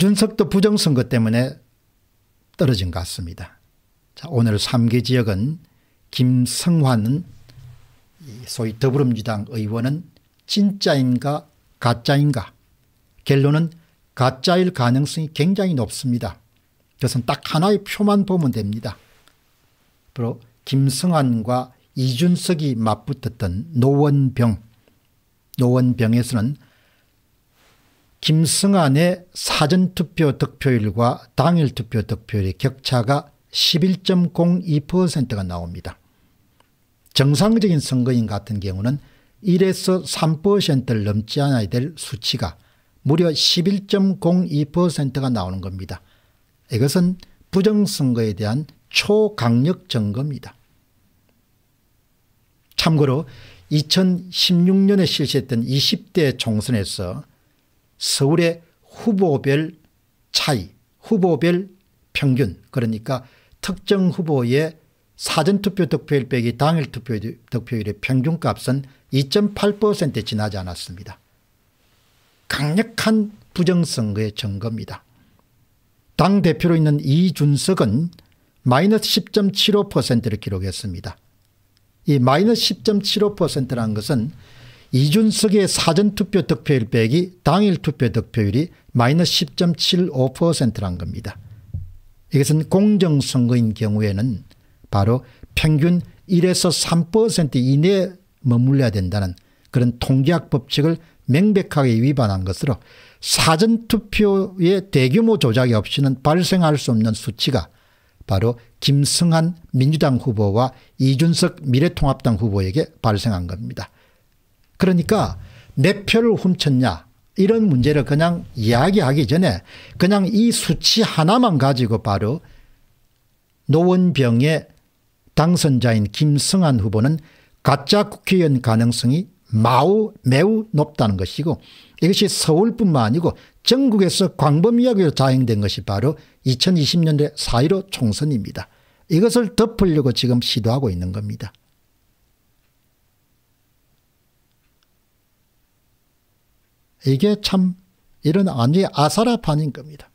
준석도 부정선거 때문에 떨어진 것 같습니다. 자, 오늘 3개 지역은 김성환은 소위 더불어민주당 의원은 진짜인가 가짜인가 결론은 가짜일 가능성이 굉장히 높습니다. 그것은 딱 하나의 표만 보면 됩니다. 바로 김성환과 이준석이 맞붙었던 노원병 노원병에서는 김승환의 사전투표 득표율과 당일투표 득표율의 격차가 11.02%가 나옵니다. 정상적인 선거인 같은 경우는 1에서 3%를 넘지 않아야 될 수치가 무려 11.02%가 나오는 겁니다. 이것은 부정선거에 대한 초강력 점검입니다. 참고로 2016년에 실시했던 20대 총선에서 서울의 후보별 차이, 후보별 평균 그러니까 특정 후보의 사전투표 득표율 빼기 당일 투표 득표율의 평균값은 2.8%에 지나지 않았습니다. 강력한 부정선거의 증거입니다. 당대표로 있는 이준석은 마이너스 10.75%를 기록했습니다. 이 마이너스 10.75%라는 것은 이준석의 사전투표 득표율 빼기 당일 투표 득표율이 마이너스 10.75%란 겁니다. 이것은 공정선거인 경우에는 바로 평균 1에서 3% 이내에 머물러야 된다는 그런 통계학 법칙을 명백하게 위반한 것으로 사전투표의 대규모 조작이 없이는 발생할 수 없는 수치가 바로 김승한 민주당 후보와 이준석 미래통합당 후보에게 발생한 겁니다. 그러니까 내 표를 훔쳤냐 이런 문제를 그냥 이야기하기 전에 그냥 이 수치 하나만 가지고 바로 노원병의 당선자인 김승환 후보는 가짜 국회의원 가능성이 마우, 매우 높다는 것이고 이것이 서울뿐만 아니고 전국에서 광범위하게 자행된 것이 바로 2020년대 4.15 총선입니다. 이것을 덮으려고 지금 시도하고 있는 겁니다. 이게 참 이런 아니 아사라판인 겁니다.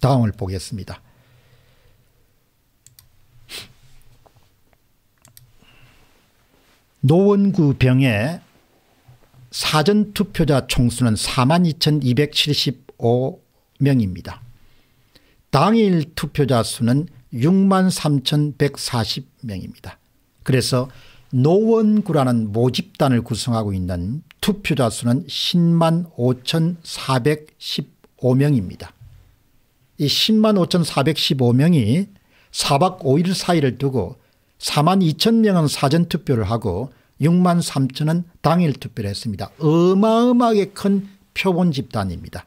다음을 보겠습니다. 노원구 병의 사전투표자 총수는 42,275명입니다. 당일 투표자 수는 63,140명입니다. 그래서 노원구라는 모집단을 구성하고 있는 투표자 수는 10만 5,415명입니다. 이 10만 5,415명이 4박 5일 사이를 두고 4만 2천 명은 사전투표를 하고 6만 3천은 당일투표를 했습니다. 어마어마하게 큰 표본 집단입니다.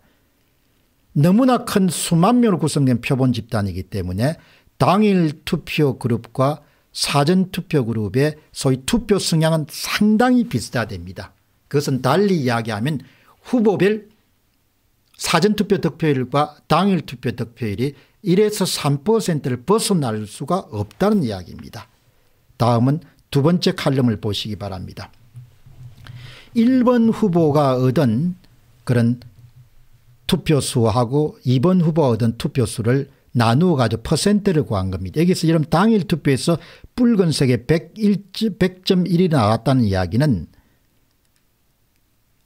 너무나 큰 수만 명으로 구성된 표본 집단이기 때문에 당일 투표 그룹과 사전투표 그룹의 소위 투표 성향은 상당히 비슷하답니다. 그것은 달리 이야기하면 후보별 사전투표 득표율과 당일 투표 득표율이 1에서 3%를 벗어날 수가 없다는 이야기입니다. 다음은 두 번째 칼럼을 보시기 바랍니다. 1번 후보가 얻은 그런 투표수하고 2번 후보가 얻은 투표수를 나누어 가지고 퍼센트를 구한 겁니다. 여기서 여러분 당일 투표에서 붉은색의 101, 100.1이 나왔다는 이야기는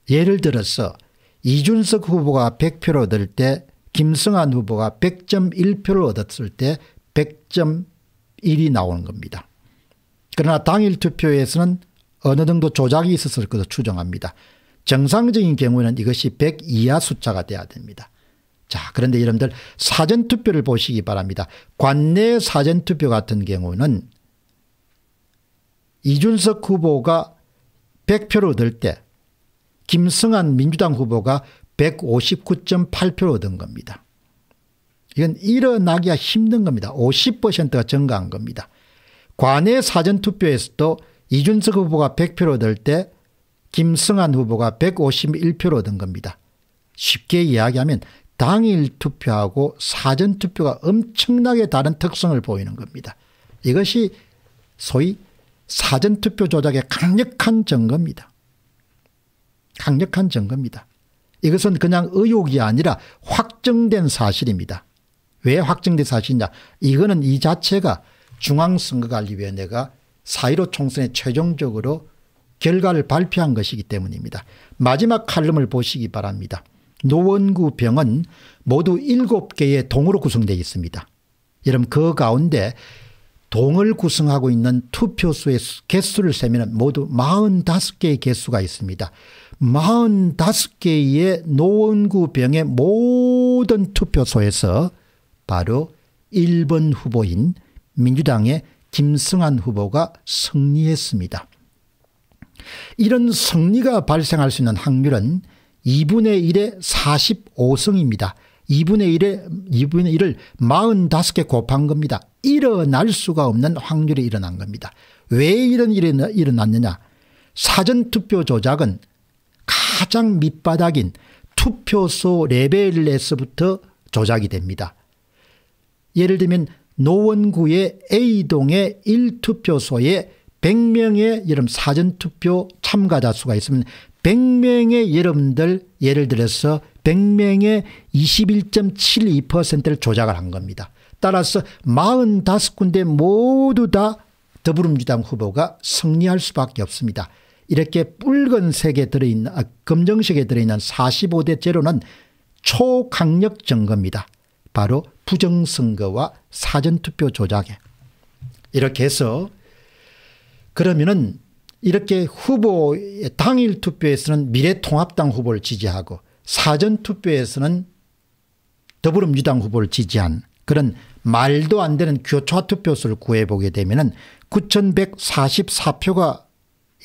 예를 들어서 이준석 후보가 100표를 얻을 때 김성한 후보가 100.1표를 얻었을 때 100.1이 나오는 겁니다. 그러나 당일 투표에서는 어느 정도 조작이 있었을 것으로 추정합니다. 정상적인 경우에는 이것이 100 이하 숫자가 돼야 됩니다. 자, 그런데 여러분들 사전투표를 보시기 바랍니다. 관내 사전투표 같은 경우는 이준석 후보가 100표로 들때 김승한 민주당 후보가 159.8표로 얻은 겁니다. 이건 일어나기가 힘든 겁니다. 50%가 증가한 겁니다. 관내 사전투표에서도 이준석 후보가 100표로 들때 김승한 후보가 151표로 든 겁니다. 쉽게 이야기하면 당일 투표하고 사전 투표가 엄청나게 다른 특성을 보이는 겁니다. 이것이 소위 사전 투표 조작의 강력한 증거입니다. 강력한 증거입니다. 이것은 그냥 의혹이 아니라 확정된 사실입니다. 왜 확정된 사실이냐. 이거는 이 자체가 중앙선거관리위원회가 4.15 총선에 최종적으로 결과를 발표한 것이기 때문입니다. 마지막 칼럼을 보시기 바랍니다. 노원구 병은 모두 7개의 동으로 구성되어 있습니다. 여러분 그 가운데 동을 구성하고 있는 투표수의 개수를 세면 모두 45개의 개수가 있습니다. 45개의 노원구 병의 모든 투표소에서 바로 1번 후보인 민주당의 김승한 후보가 승리했습니다. 이런 승리가 발생할 수 있는 확률은 2분의 1에 45승입니다. 2분의 1에 2분의 1을 45개 곱한 겁니다. 일어날 수가 없는 확률이 일어난 겁니다. 왜 이런 일이 일어났느냐. 사전투표 조작은 가장 밑바닥인 투표소 레벨에서부터 조작이 됩니다. 예를 들면 노원구의 A동의 1투표소에 100명의 여름 사전투표 참가자 수가 있으면 100명의 여러분들 예를 들어서 100명의 21.72%를 조작을 한 겁니다. 따라서 45군데 모두 다 더불어민주당 후보가 승리할 수밖에 없습니다. 이렇게 붉은색에 들어있는 아, 검정색에 들어있는 45대 제로는 초강력 증거입니다. 바로 부정선거와 사전투표 조작에 이렇게 해서 그러면은 이렇게 후보 의 당일 투표에서는 미래통합당 후보를 지지하고 사전 투표에서는 더불어민주당 후보를 지지한 그런 말도 안 되는 교차 투표수를 구해보게 되면 9144표가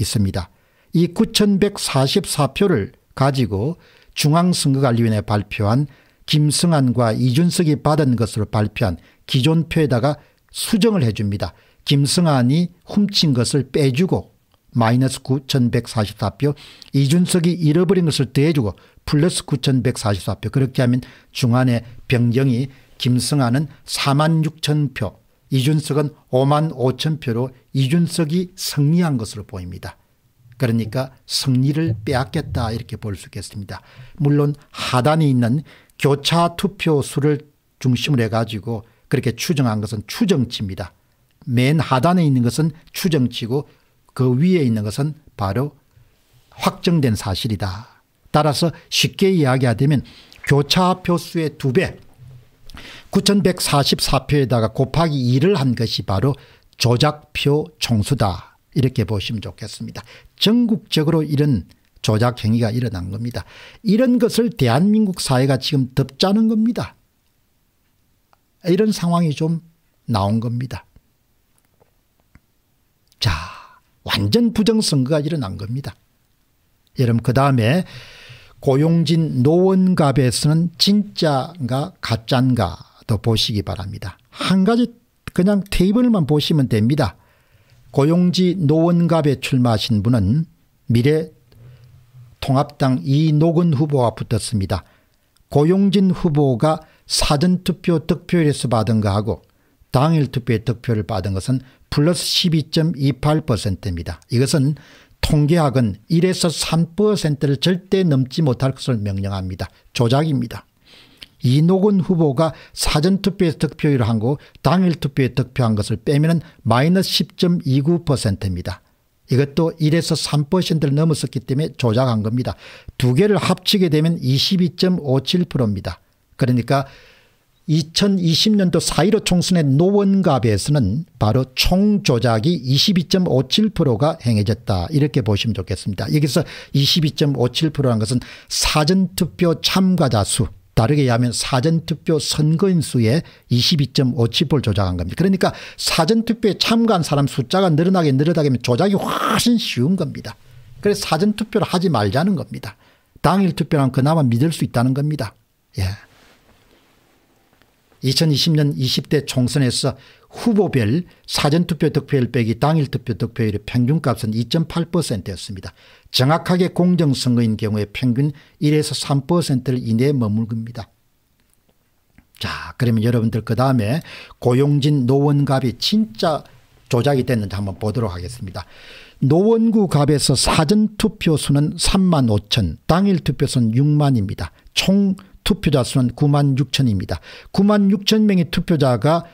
있습니다. 이 9144표를 가지고 중앙선거관리위원회 발표한 김승환과 이준석이 받은 것으로 발표한 기존 표에다가 수정을 해줍니다. 김승환이 훔친 것을 빼주고 마이너스 9,144표 이준석이 잃어버린 것을 더해주고 플러스 9,144표 그렇게 하면 중안에 변경이 김승아는 4만 6천표 이준석은 5만 5천표로 이준석이 승리한 것으로 보입니다. 그러니까 승리를 빼앗겠다 이렇게 볼 수 있겠습니다. 물론 하단에 있는 교차 투표 수를 중심으로 해가지고 그렇게 추정한 것은 추정치입니다. 맨 하단에 있는 것은 추정치고 그 위에 있는 것은 바로 확정된 사실이다. 따라서 쉽게 이야기하자면 교차표 수의 2배 9144표에다가 곱하기 2를 한 것이 바로 조작표 총수다. 이렇게 보시면 좋겠습니다. 전국적으로 이런 조작 행위가 일어난 겁니다. 이런 것을 대한민국 사회가 지금 덮자는 겁니다. 이런 상황이 좀 나온 겁니다. 자. 완전 부정선거가 일어난 겁니다. 여러분 그 다음에 고용진 노원갑에서는 진짜인가 가짠가도 보시기 바랍니다. 한 가지 그냥 테이블만 보시면 됩니다. 고용지 노원갑에 출마하신 분은 미래 통합당 이노근 후보와 붙었습니다. 고용진 후보가 사전투표 득표율에서 받은 거하고 당일 투표의 득표를 받은 것은 플러스 12.28%입니다. 이것은 통계학은 1에서 3%를 절대 넘지 못할 것을 명령합니다. 조작입니다. 이노근 후보가 사전투표에 득표율을 한거 당일 투표에 득표한 것을 빼면 마이너스 10.29%입니다. 이것도 1에서 3%를 넘었었기 때문에 조작한 겁니다. 두 개를 합치게 되면 22.57%입니다. 그러니까 2020년도 4.15 총선의 노원갑에서는 바로 총조작이 22.57%가 행해졌다 이렇게 보시면 좋겠습니다. 여기서 22.57%라는 것은 사전투표 참가자 수 다르게 하면 사전투표 선거인 수의 22.57%를 조작한 겁니다. 그러니까 사전투표에 참가한 사람 숫자가 늘어나게 늘어나게 면 조작이 훨씬 쉬운 겁니다. 그래서 사전투표를 하지 말자는 겁니다. 당일투표랑 그나마 믿을 수 있다는 겁니다. 예. 2020년 20대 총선에서 후보별 사전투표 득표율 빼기 당일 투표 득표율의 평균값은 2.8%였습니다. 정확하게 공정선거인 경우에 평균 1에서 3%를 이내에 머물겁니다자 그러면 여러분들 그 다음에 고용진 노원갑이 진짜 조작이 됐는지 한번 보도록 하겠습니다. 노원구 갑에서 사전투표 수는 3만 5천 당일 투표 수는 6만입니다. 총 투표자 수는 9만 6천입니다. 9만 6천 명의 투표자가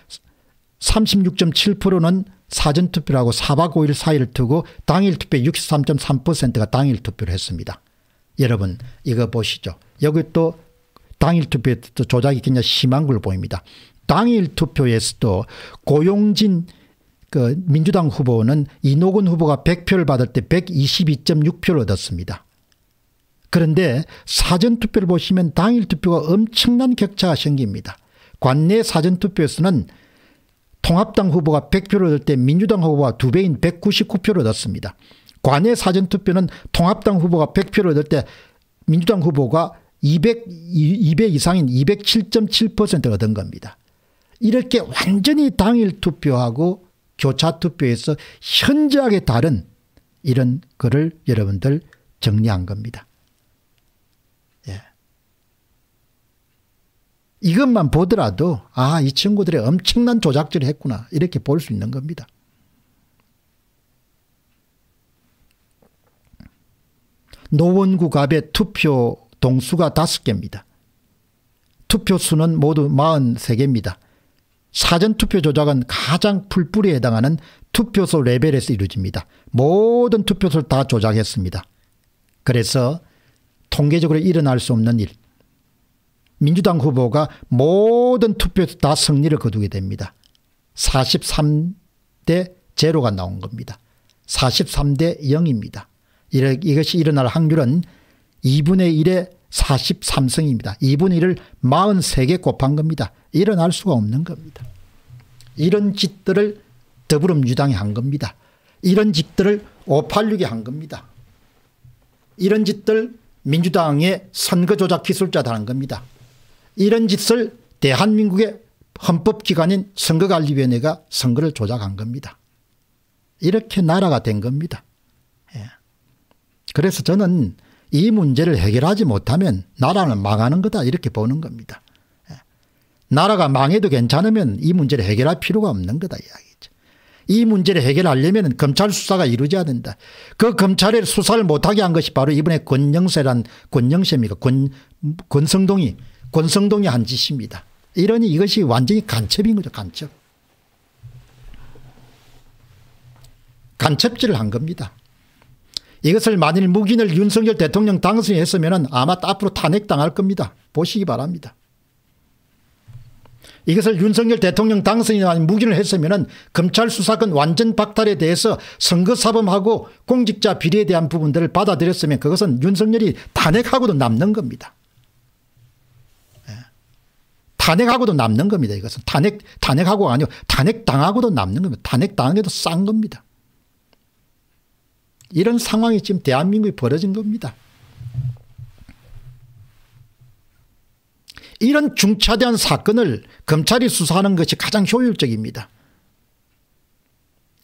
36.7%는 사전투표를 고 4박 5일 사이를 두고 당일투표 63.3%가 당일투표를 했습니다. 여러분 이거 보시죠. 여기 또 당일투표에 조작이 굉장히 심한 걸로 보입니다. 당일투표에서도 고용진 그 민주당 후보는 이노근 후보가 100표를 받을 때 122.6표를 얻었습니다. 그런데 사전투표를 보시면 당일투표가 엄청난 격차가 생깁니다. 관내 사전투표에서는 통합당 후보가 100표를 얻을 때 민주당 후보가 2배인 199표를 얻었습니다. 관내 사전투표는 통합당 후보가 100표를 얻을 때 민주당 후보가 200, 2 0 이상인 207.7%가 된 겁니다. 이렇게 완전히 당일 투표하고 교차 투표에서 현저하게 다른 이런 글을 여러분들 정리한 겁니다. 이것만 보더라도 아, 이 친구들이 엄청난 조작질을 했구나. 이렇게 볼 수 있는 겁니다. 노원구 갑의 투표 동수가 5개입니다. 투표수는 모두 43개입니다. 사전투표 조작은 가장 풀뿌리에 해당하는 투표소 레벨에서 이루어집니다. 모든 투표소를 다 조작했습니다. 그래서 통계적으로 일어날 수 없는 일, 민주당 후보가 모든 투표에서 다 승리를 거두게 됩니다. 43대 제가 나온 겁니다. 43 대 0입니다. 이것이 일어날 확률은 2분의 1에 43승입니다. 2분의 1을 43개 곱한 겁니다. 일어날 수가 없는 겁니다. 이런 짓들을 더불어민주당이 한 겁니다. 이런 짓들을 586이 한 겁니다. 이런 짓들 민주당의 선거조작 기술자다는 겁니다. 이런 짓을 대한민국의 헌법기관인 선거관리위원회가 선거를 조작한 겁니다. 이렇게 나라가 된 겁니다. 예. 그래서 저는 이 문제를 해결하지 못하면 나라는 망하는 거다 이렇게 보는 겁니다. 예. 나라가 망해도 괜찮으면 이 문제를 해결할 필요가 없는 거다 이야기죠. 이 문제를 해결하려면 검찰 수사가 이루어져야 된다. 그 검찰의 수사를 못하게 한 것이 바로 이번에 권영세란 권영세입니까? 권, 권성동이 권성동이 한 짓입니다. 이러니 이것이 완전히 간첩인 거죠. 간첩. 간첩질을 한 겁니다. 이것을 만일 무기를 윤석열 대통령 당선했으면 아마 앞으로 탄핵당할 겁니다. 보시기 바랍니다. 이것을 윤석열 대통령 당선이 아닌 무기를 했으면 검찰 수사권 완전 박탈에 대해서 선거사범하고 공직자 비리에 대한 부분들을 받아들였으면 그것은 윤석열이 탄핵하고도 남는 겁니다. 탄핵하고도 남는 겁니다. 이것은 탄핵, 탄핵하고아니요 탄핵당하고도 남는 겁니다. 탄핵당해도 싼 겁니다. 이런 상황이 지금 대한민국이 벌어진 겁니다. 이런 중차대한 사건을 검찰이 수사하는 것이 가장 효율적입니다.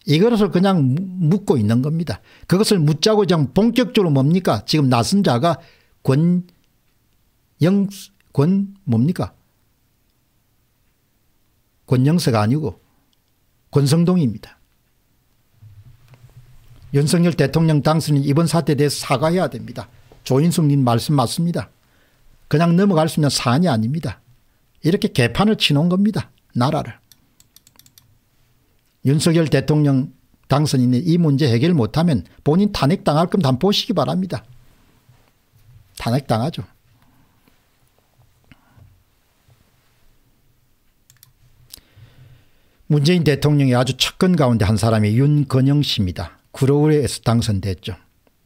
이것을 그냥 묻고 있는 겁니다. 그것을 묻자고 그냥 본격적으로 뭡니까? 지금 나선 자가 권, 영, 권 뭡니까? 권영세가 아니고 권성동입니다. 윤석열 대통령 당선인 이번 사태에 대해 사과해야 됩니다. 조인숙님 말씀 맞습니다. 그냥 넘어갈 수 있는 사안이 아닙니다. 이렇게 개판을 치놓 겁니다. 나라를. 윤석열 대통령 당선인이 이 문제 해결 못하면 본인 탄핵당할 건단 보시기 바랍니다. 탄핵당하죠. 문재인 대통령의 아주 측근 가운데 한 사람이 윤건영 씨입니다. 구로울에서 당선됐죠.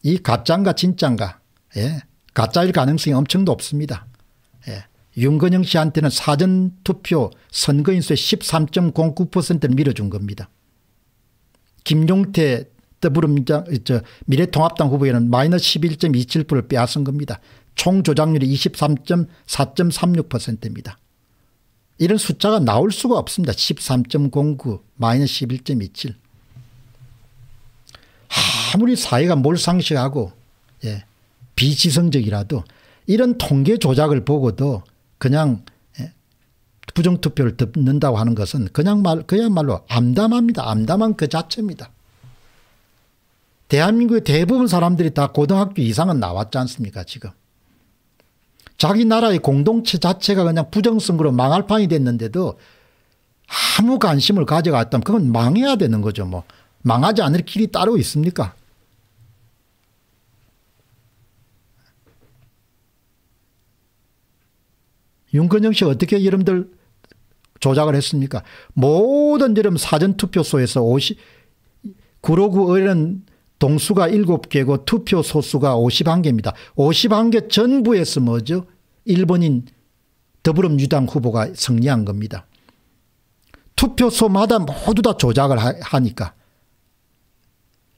이 가짜인가 진짠가 예. 가짜일 가능성이 엄청 높습니다. 예. 윤건영 씨한테는 사전투표 선거인수의 13.09%를 밀어준 겁니다. 김용태 더불어민주당 미래통합당 후보에는 마이너스 11.27%를 빼앗은 겁니다. 총 조작률이 23.4.36%입니다. 이런 숫자가 나올 수가 없습니다. 13.09 마이너스 11.27 아무리 사회가 몰상식하고 예, 비지성적이라도 이런 통계 조작을 보고도 그냥 예, 부정투표를 듣는다고 하는 것은 그냥 말, 그야말로 암담합니다. 암담한 그 자체입니다. 대한민국의 대부분 사람들이 다 고등학교 이상은 나왔지 않습니까 지금. 자기 나라의 공동체 자체가 그냥 부정선거로 망할 판이 됐는데도 아무 관심을 가져갔다면 그건 망해야 되는 거죠. 뭐 망하지 않을 길이 따로 있습니까? 윤건영 씨 어떻게 여러분들 조작을 했습니까? 모든 여러분 사전투표소에서 50, 구로구 어린 동수가 7개고 투표 소수가 51개입니다. 51개 전부에서 뭐죠? 1번인 더불어민주당 후보가 승리한 겁니다. 투표소마다 모두 다 조작을 하니까.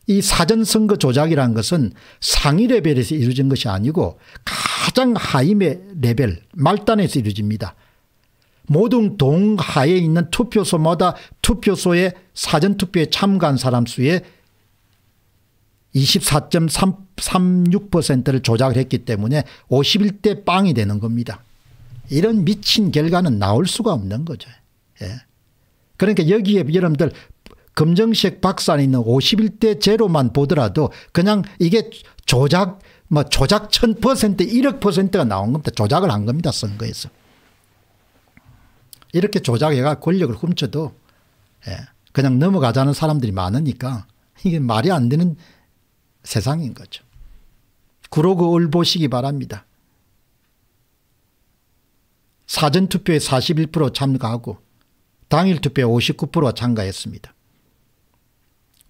이 사전선거 조작이라는 것은 상위 레벨에서 이루어진 것이 아니고 가장 하위 레벨, 말단에서 이루어집니다. 모든 동하에 있는 투표소마다 투표소에 사전투표에 참가한 사람 수의 24.36%를 조작을 했기 때문에 51대 빵이 되는 겁니다. 이런 미친 결과는 나올 수가 없는 거죠. 예. 그러니까 여기에 여러분들 검정식 박산에 있는 51대 제로만 보더라도 그냥 이게 조작 뭐 조작 1000% 1억%가 나온 겁니다. 조작을 한 겁니다. 선거에서. 이렇게 조작해가 권력을 훔쳐도 예. 그냥 넘어가자는 사람들이 많으니까 이게 말이 안 되는 세상인 거죠. 그러고 을 보시기 바랍니다. 사전투표에 41% 참가하고 당일투표에 59% 참가했습니다.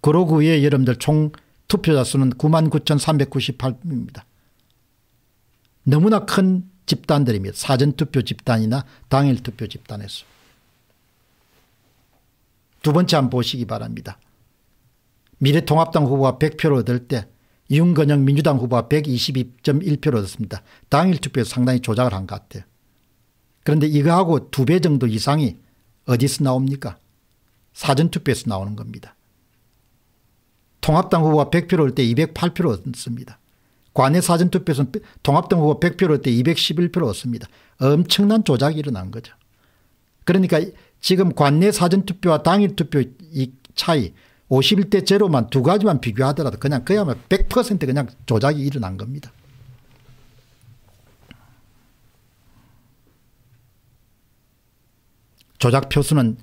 그러고 후 여러분들 총 투표자 수는 99,398입니다. 너무나 큰 집단들입니다. 사전투표 집단이나 당일투표 집단에서. 두 번째 한번 보시기 바랍니다. 미래통합당 후보가 100표를 얻을 때 이윤건영 민주당 후보가 122.1표를 얻었습니다. 당일 투표에 상당히 조작을 한 것 같아요. 그런데 이거하고 두 배 정도 이상이 어디서 나옵니까? 사전투표에서 나오는 겁니다. 통합당 후보가 100표를 얻을 때 208표를 얻습니다. 관내 사전투표에서 통합당 후보가 100표를 얻을 때 211표를 얻습니다. 엄청난 조작이 일어난 거죠. 그러니까 지금 관내 사전투표와 당일투표 이 차이 51대 제로만 두 가지만 비교하더라도 그냥 그야말로 100% 뭐 그냥 조작이 일어난 겁니다. 조작 표수는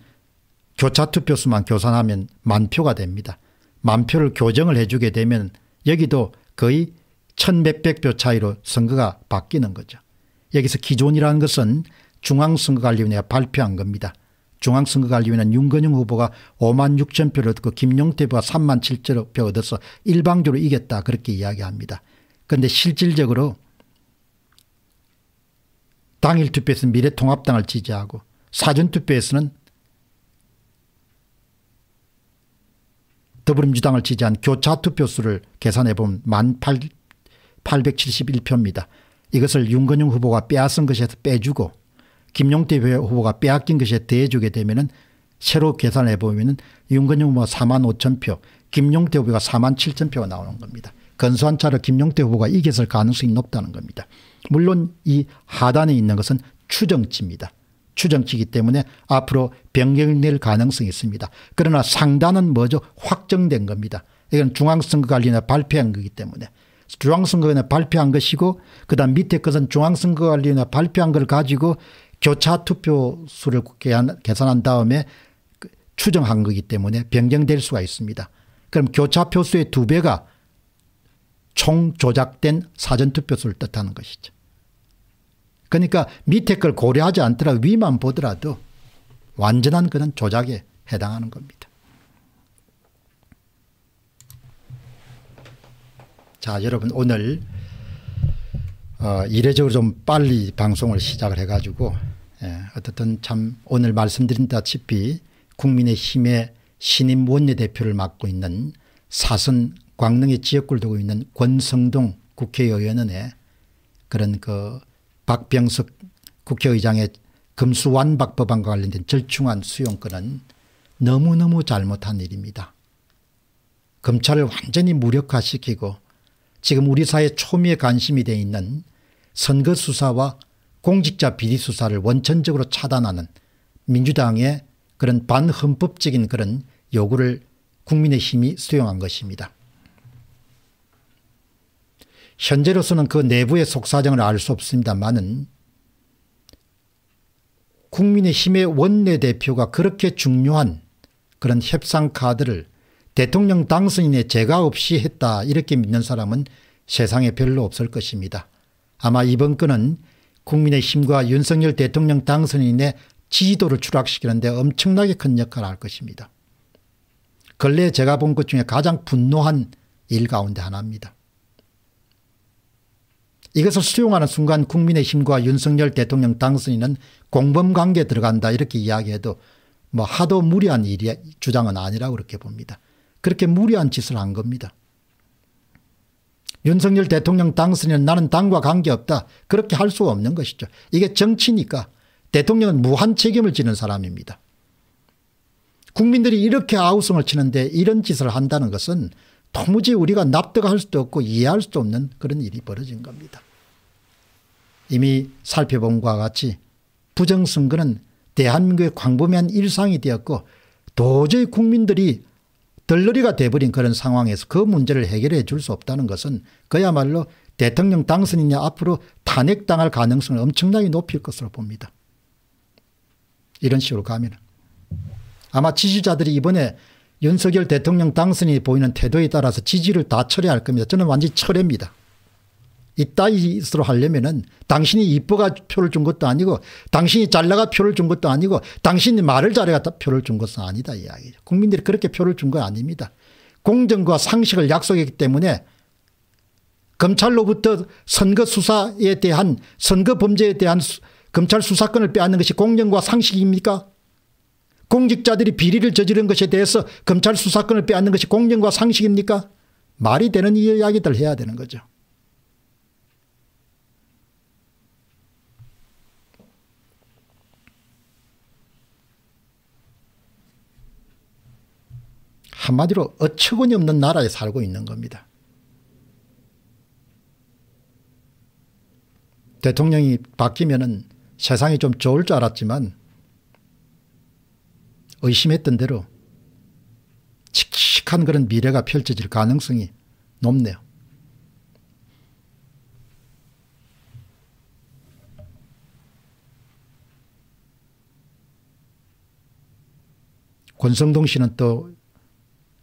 교차 투표수만 교산하면 만 표가 됩니다. 만 표를 교정을 해주게 되면 여기도 거의 1천0백표 차이로 선거가 바뀌는 거죠. 여기서 기존이라는 것은 중앙선거관리위원회가 발표한 겁니다. 중앙선거관리위원 윤건영 후보가 5만 6천 표를 얻고 김용태 후보가 3만 7천 표 얻어서 일방적으로 이겼다 그렇게 이야기합니다. 그런데 실질적으로 당일 투표에서는 미래통합당을 지지하고 사전투표에서는 더불어민주당을 지지한 교차투표수를 계산해보면 1,871표입니다. 이것을 윤건영 후보가 빼앗은 것에서 빼주고 김용태 후보가 빼앗긴 것에 대해주게 되면은 새로 계산해 보면은 윤건영 후보가 4만 5천 표, 김용태 후보가 4만 7천 표가 나오는 겁니다. 건수한 차로 김용태 후보가 이겼을 가능성이 높다는 겁니다. 물론 이 하단에 있는 것은 추정치입니다. 추정치이기 때문에 앞으로 변경될 가능성이 있습니다. 그러나 상단은 뭐죠? 확정된 겁니다. 이건 중앙선거관리위원회 발표한 거기 때문에 중앙선거위원회 발표한 것이고 그다음 밑에 것은 중앙선거관리위원회 발표한 걸 가지고 교차 투표 수를 계산한 다음에 그 추정한 거기 때문에 변경될 수가 있습니다. 그럼 교차 표수의 두 배가 총 조작된 사전 투표수를 뜻하는 것이죠. 그러니까 밑에 걸 고려하지 않더라도 위만 보더라도 완전한 그런 조작에 해당하는 겁니다. 자, 여러분 오늘 어, 이례적으로 좀 빨리 방송을 시작을 해가지고 예, 어쨌든참 오늘 말씀드린다시피 국민의힘의 신임 원내대표를 맡고 있는 사선 광릉의 지역구를 두고 있는 권성동 국회의원의 그런 그 박병석 국회의장의 금수완박 법안과 관련된 절충안 수용권은 너무너무 잘못한 일입니다. 검찰을 완전히 무력화시키고 지금 우리 사회 초미의 관심이 돼 있는 선거 수사와 공직자 비리 수사를 원천적으로 차단하는 민주당의 그런 반헌법적인 그런 요구를 국민의힘이 수용한 것입니다. 현재로서는 그 내부의 속사정을 알 수 없습니다만은 국민의힘의 원내대표가 그렇게 중요한 그런 협상 카드를 대통령 당선인의 재가 없이 했다 이렇게 믿는 사람은 세상에 별로 없을 것입니다. 아마 이번 건은 국민의힘과 윤석열 대통령 당선인의 지지도를 추락시키는데 엄청나게 큰 역할을 할 것입니다. 근래 제가 본 것 중에 가장 분노한 일 가운데 하나입니다. 이것을 수용하는 순간 국민의힘과 윤석열 대통령 당선인은 공범관계에 들어간다 이렇게 이야기해도 뭐 하도 무리한 일이 주장은 아니라고 그렇게 봅니다. 그렇게 무리한 짓을 한 겁니다. 윤석열 대통령 당선인 나는 당과 관계없다. 그렇게 할 수 없는 것이죠. 이게 정치니까 대통령은 무한 책임을 지는 사람입니다. 국민들이 이렇게 아우성을 치는데 이런 짓을 한다는 것은 도무지 우리가 납득할 수도 없고 이해할 수도 없는 그런 일이 벌어진 겁니다. 이미 살펴본 것과 같이 부정선거는 대한민국의 광범위한 일상이 되었고 도저히 국민들이 덜러리가 돼버린 그런 상황에서 그 문제를 해결해 줄 수 없다는 것은 그야말로 대통령 당선인이 앞으로 탄핵당할 가능성을 엄청나게 높일 것으로 봅니다. 이런 식으로 가면 아마 지지자들이 이번에 윤석열 대통령 당선이 보이는 태도에 따라서 지지를 다 철회할 겁니다. 저는 완전히 철회입니다. 이따위로 하려면은 당신이 이뻐가 표를 준 것도 아니고 당신이 잘나가 표를 준 것도 아니고 당신이 말을 잘해다 표를 준 것은 아니다 이야기죠. 국민들이 그렇게 표를 준 건 아닙니다. 공정과 상식을 약속했기 때문에 검찰로부터 선거 수사에 대한 선거 범죄에 대한 수, 검찰 수사권을 빼앗는 것이 공정과 상식입니까? 공직자들이 비리를 저지른 것에 대해서 검찰 수사권을 빼앗는 것이 공정과 상식입니까? 말이 되는 이야기들 해야 되는 거죠. 한마디로 어처구니 없는 나라에 살고 있는 겁니다. 대통령이 바뀌면 세상이 좀 좋을 줄 알았지만 의심했던 대로 칙칙한 그런 미래가 펼쳐질 가능성이 높네요. 권성동 씨는 또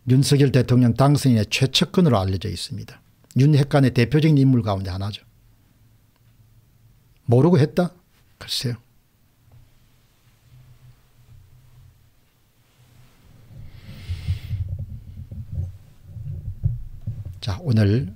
윤석열 대통령 당선인의 최측근으로 알려져 있습니다. 윤핵관의 대표적인 인물 가운데 하나죠. 모르고 했다? 글쎄요. 자, 오늘